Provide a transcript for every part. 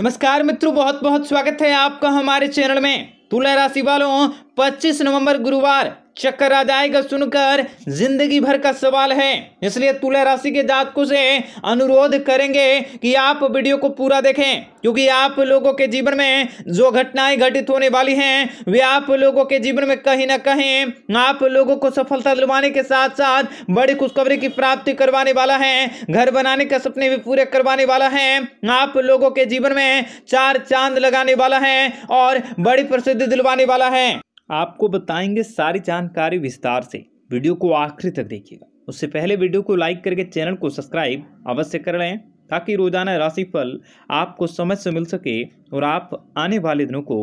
नमस्कार मित्रों बहुत बहुत स्वागत है आपका हमारे चैनल में तुला राशि वालों 25 नवंबर गुरुवार चक्कर आ जाएगा सुनकर जिंदगी भर का सवाल है इसलिए तुला राशि के जातकों से अनुरोध करेंगे कि आप वीडियो को पूरा देखें क्योंकि आप लोगों के जीवन में जो घटनाएं घटित होने वाली हैं वे आप लोगों के जीवन में कहीं ना कहीं आप लोगों को सफलता दिलवाने के साथ साथ बड़ी खुशखबरी की प्राप्ति करवाने वाला है घर बनाने का सपने भी पूरे करवाने वाला है आप लोगों के जीवन में चार चांद लगाने वाला है और बड़ी प्रसिद्धि दिलवाने वाला है आपको बताएंगे सारी जानकारी विस्तार से वीडियो को आखिरी तक देखिएगा उससे पहले वीडियो को लाइक करके चैनल को सब्सक्राइब अवश्य कर लें ताकि रोजाना राशिफल आपको समझ से मिल सके और आप आने वाले दिनों को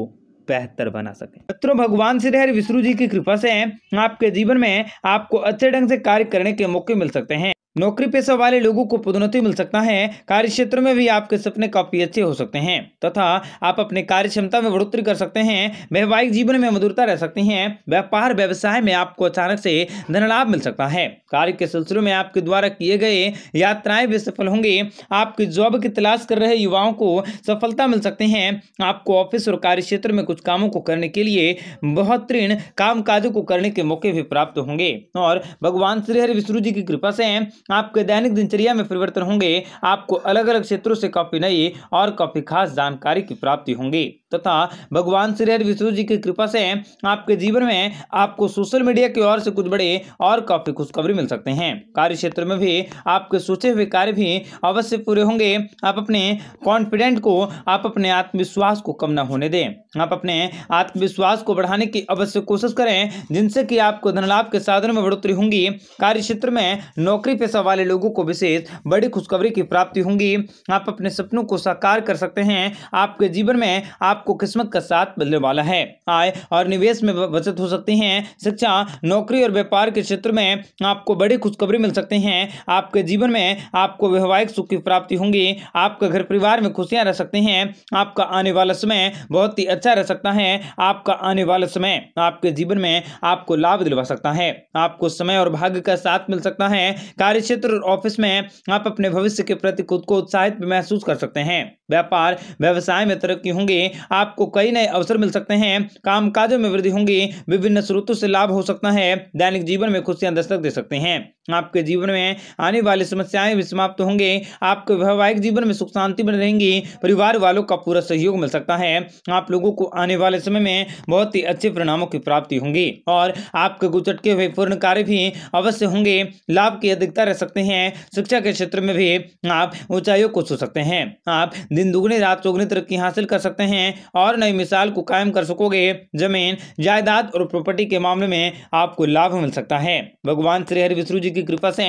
बेहतर बना सके मित्रों भगवान श्री हरि विष्णु जी की कृपा से आपके जीवन में आपको अच्छे ढंग से कार्य करने के मौके मिल सकते हैं नौकरी पेशा वाले लोगों को पदोन्नति मिल सकता है कार्य क्षेत्र में भी आपके सपने काफी अच्छे हो सकते हैं तथा आप अपने कार्य क्षमता में बढ़ोतरी कर सकते हैं वैवाहिक जीवन में मधुरता रह सकती है व्यापार व्यवसाय में आपको अचानक से धन लाभ मिल सकता है कार्य के सिलसिले में आपके द्वारा किए गए यात्राएं भी सफल होंगे आपकी जॉब की तलाश कर रहे युवाओं को सफलता मिल सकते हैं आपको ऑफिस और कार्य क्षेत्र में कुछ कामों को करने के लिए बेहतरीन काम काजों को करने के मौके भी प्राप्त होंगे और भगवान श्रीहरि विष्णु जी की कृपा से आपके दैनिक दिनचर्या में परिवर्तन होंगे आपको अलग अलग क्षेत्रों से काफ़ी नई और काफ़ी खास जानकारी की प्राप्ति होंगी तथा भगवान श्री हरि विष्णु जी की कृपा से आपके जीवन में आपको सोशल मीडिया की ओर से कुछ बड़े और काफी खुशखबरी मिल सकते हैं कार्य क्षेत्र में भी आपके सोचे हुए कार्य भी अवश्य पूरे होंगे आप अपने कॉन्फिडेंट को आप अपने आत्मविश्वास को कम न होने दें आप अपने आत्मविश्वास को बढ़ाने की अवश्य कोशिश करें जिनसे कि आपको धनलाभ के साधन में बढ़ोतरी होंगी कार्य क्षेत्र में नौकरी पेशा वाले लोगों को विशेष बड़ी खुशखबरी की प्राप्ति होंगी आप अपने सपनों को साकार कर सकते हैं आपके जीवन में आप आपको किस्मत का साथ मिलने वाला है आय और निवेश में बचत हो सकती है शिक्षा नौकरी और व्यापार के क्षेत्र में आपको बड़ी खुशखबरी मिल सकती है आपके जीवन में आपको वैवाहिक सुख की प्राप्ति होंगी आपका घर परिवार में खुशियां रह सकती हैं आपका आने वाला समय बहुत ही अच्छा रह सकता है आपका आने वाला समय आपके जीवन में आपको लाभ दिलवा सकता है आपको समय और भाग्य का साथ मिल सकता है कार्य क्षेत्र और ऑफिस में आप अपने भविष्य के प्रति खुद को उत्साहित महसूस कर सकते हैं व्यापार व्यवसाय में तरक्की होंगे आपको कई नए अवसर मिल सकते हैं काम काजों में वृद्धि होंगी विभिन्न स्रोतों से लाभ हो सकता है दैनिक जीवन में खुशियां दस्तक दे सकते हैं आपके जीवन में आने वाली समस्याएं भी समाप्त होंगे आपके वैवाहिक जीवन में सुख शांति बनी रहेंगी परिवार वालों का पूरा सहयोग मिल सकता है आप लोगों को आने वाले समय में बहुत ही अच्छे परिणामों की प्राप्ति होंगी और आपके गुजटके हुए पूर्ण कार्य भी अवश्य होंगे लाभ की अधिकता रह सकते हैं शिक्षा के क्षेत्र में भी आप ऊंचाइयों को छू सकते हैं आप दिन दुगने रात चौगनी तरक्की हासिल कर सकते हैं और नई मिसाल को कायम कर सकोगे जमीन जायदाद और प्रॉपर्टी के मामले में आपको लाभ मिल सकता है भगवान श्री हरि विष्णु जी जी की कृपा से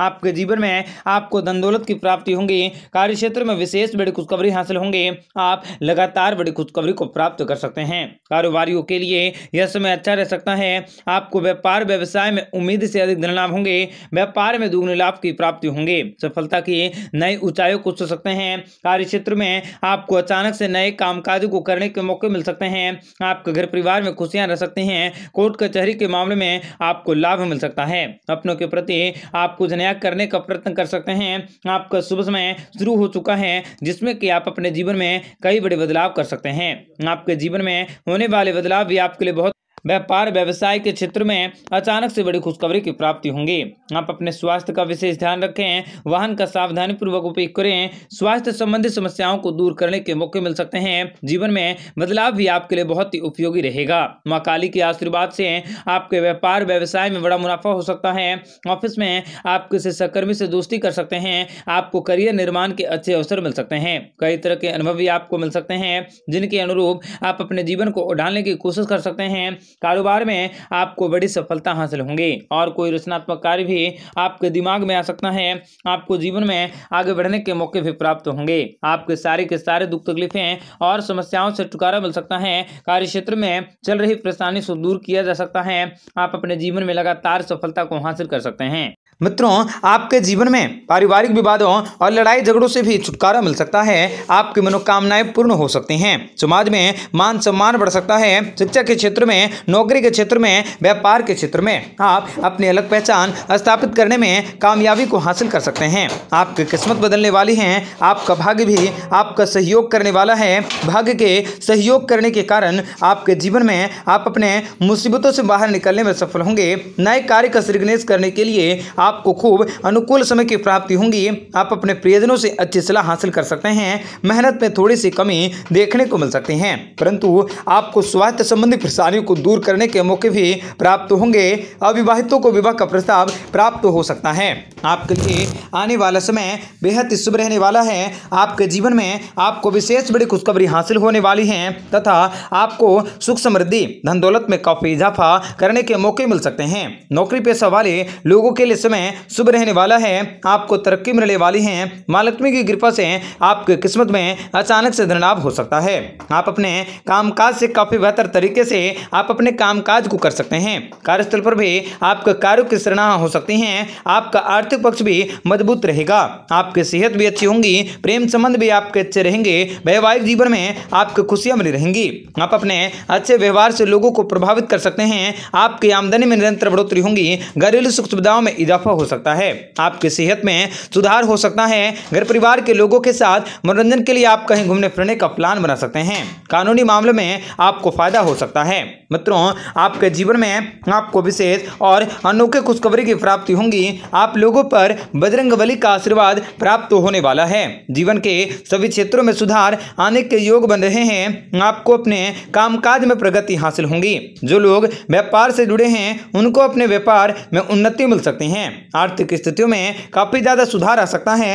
आपके जीवन में आपको धन दौलत की प्राप्ति होंगी कार्य क्षेत्र में विशेष बड़ी खुशखबरी हासिल होंगे आप लगातार बड़ी खुशखबरी को प्राप्त कर सकते हैं कारोबारियों के लिए यह समय अच्छा रह सकता है आपको व्यापार व्यवसाय में उम्मीद से अधिक धन लाभ होंगे व्यापार में दुग्ने लाभ की प्राप्ति होंगे सफलता की नई ऊंचाइयों को छू सकते हैं कार्य क्षेत्र में आपको अचानक से नए कामकाजों को करने के मौके मिल सकते हैं आपके घर परिवार में खुशियां रह सकती हैं कोर्ट कचहरी के मामले में आपको लाभ मिल सकता है अपनों के प्रति चलते आप कुछ नया करने का प्रयत्न कर सकते हैं आपका शुभ समय शुरू हो चुका है जिसमें कि आप अपने जीवन में कई बड़े बदलाव कर सकते हैं आपके जीवन में होने वाले बदलाव भी आपके लिए बहुत व्यापार व्यवसाय के क्षेत्र में अचानक से बड़ी खुशखबरी की प्राप्ति होंगी आप अपने स्वास्थ्य का विशेष ध्यान रखें वाहन का सावधानी पूर्वक उपयोग करें स्वास्थ्य संबंधी समस्याओं को दूर करने के मौके मिल सकते हैं जीवन में बदलाव भी आपके लिए बहुत ही उपयोगी रहेगा माँ काली के आशीर्वाद से आपके व्यापार व्यवसाय में बड़ा मुनाफा हो सकता है ऑफिस में आप किसी सहकर्मी से दोस्ती कर सकते हैं आपको करियर निर्माण के अच्छे अवसर मिल सकते हैं कई तरह के अनुभव भी आपको मिल सकते हैं जिनके अनुरूप आप अपने जीवन को उड़ाने की कोशिश कर सकते हैं कारोबार में आपको बड़ी सफलता हासिल होंगी और कोई रचनात्मक कार्य भी आपके दिमाग में आ सकता है आपको जीवन में आगे बढ़ने के मौके भी प्राप्त होंगे आपके सारे के सारे दुख तकलीफें और समस्याओं से छुटकारा मिल सकता है कार्य क्षेत्र में चल रही परेशानी से दूर किया जा सकता है आप अपने जीवन में लगातार सफलता को हासिल कर सकते हैं मित्रों आपके जीवन में पारिवारिक विवादों और लड़ाई झगड़ों से भी छुटकारा मिल सकता है आपकी मनोकामनाएं पूर्ण हो सकती हैं समाज में मान सम्मान बढ़ सकता है शिक्षा के क्षेत्र में नौकरी के क्षेत्र में व्यापार के क्षेत्र में आप अपनी अलग पहचान स्थापित करने में कामयाबी को हासिल कर सकते हैं आपकी किस्मत बदलने वाली है आपका भाग्य भी आपका सहयोग करने वाला है भाग्य के सहयोग करने के कारण आपके जीवन में आप अपने मुसीबतों से बाहर निकलने में सफल होंगे नए कार्य का श्रीगणेश करने के लिए आप आपको खूब अनुकूल समय की प्राप्ति होंगी आप अपने प्रियजनों से अच्छी सलाह हासिल कर सकते हैं मेहनत में थोड़ी सी कमी देखने को मिल सकती है परंतु आपको स्वास्थ्य संबंधी परेशानियों को दूर करने के मौके भी प्राप्त होंगे अविवाहितों को विवाह का प्रस्ताव प्राप्त हो सकता है आपके लिए आने वाला समय बेहद शुभ रहने वाला है आपके जीवन में आपको विशेष बड़ी खुशखबरी हासिल होने वाली है तथा आपको सुख समृद्धि धन दौलत में काफी इजाफा करने के मौके मिल सकते हैं नौकरी पेशा वाले लोगों के लिए समय समय शुभ रहने वाला है आपको तरक्की मिलने वाली है महालक्ष्मी की कृपा से आपके किस्मत में अचानक से धनलाभ हो सकता है आप अपने कामकाज से काफ़ी बेहतर तरीके से आप अपने कामकाज को कर सकते हैं कार्यस्थल पर भी आपके कार्यों की सराह हो सकती है आपका आर्थिक पक्ष भी मजबूत रहेगा आपकी सेहत भी अच्छी होंगी प्रेम संबंध भी आपके अच्छे रहेंगे वैवाहिक जीवन में आपको खुशियां मिली रहेंगी आप अपने अच्छे व्यवहार से लोगों को प्रभावित कर सकते हैं आपकी आमदनी में निरंतर बढ़ोतरी होंगी घरेलू सुख सुविधाओं में इजाफा इजाफा हो सकता है आपकी सेहत में सुधार हो सकता है घर परिवार के लोगों के साथ मनोरंजन के लिए आप कहीं घूमने फिरने का प्लान बना सकते हैं कानूनी मामले में आपको फ़ायदा हो सकता है मित्रों आपके जीवन में आपको विशेष और अनोखे खुशखबरी की प्राप्ति होंगी आप लोगों पर बजरंग बली का आशीर्वाद प्राप्त होने वाला है जीवन के सभी क्षेत्रों में सुधार आने के योग बन रहे हैं आपको अपने कामकाज में प्रगति हासिल होंगी जो लोग व्यापार से जुड़े हैं उनको अपने व्यापार में उन्नति मिल सकती है आर्थिक स्थितियों में काफ़ी ज़्यादा सुधार आ सकता है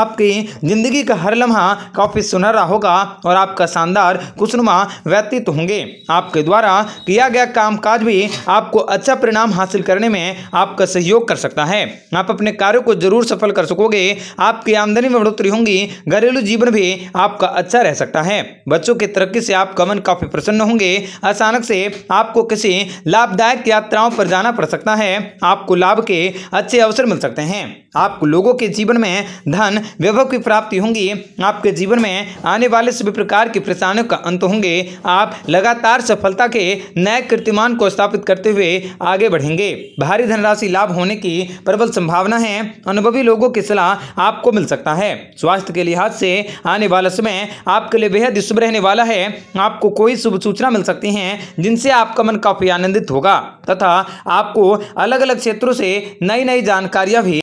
आपकी ज़िंदगी का हर लम्हा काफ़ी सुनहरा होगा और आपका शानदार खुशनुमा व्यतीत होंगे आपके द्वारा किया गया कामकाज भी आपको अच्छा परिणाम हासिल करने में आपका सहयोग कर सकता है आप अपने कार्यों को जरूर सफल कर सकोगे आपकी आमदनी में बढ़ोतरी होंगी घरेलू जीवन भी आपका अच्छा रह सकता है बच्चों की तरक्की से आपका मन काफी प्रसन्न होंगे अचानक से आपको किसी लाभदायक यात्राओं पर जाना पड़ सकता है आपको लाभ के अच्छे अवसर मिल सकते हैं आप लोगों के जीवन में धन वैभव की प्राप्ति होंगी आपके जीवन में आने वाले सभी प्रकार की परेशानियों का अंत होंगे आप लगातार सफलता के नए कीर्तिमान को स्थापित करते हुए आगे बढ़ेंगे भारी धनराशि लाभ होने की प्रबल संभावना है अनुभवी लोगों की सलाह आपको मिल सकता है स्वास्थ्य के लिहाज से आने वाला समय आपके लिए बेहद शुभ रहने वाला है आपको कोई शुभ सूचना मिल सकती है जिनसे आपका मन काफी आनंदित होगा तथा आपको अलग अलग क्षेत्रों से नई नई जानकारियां भी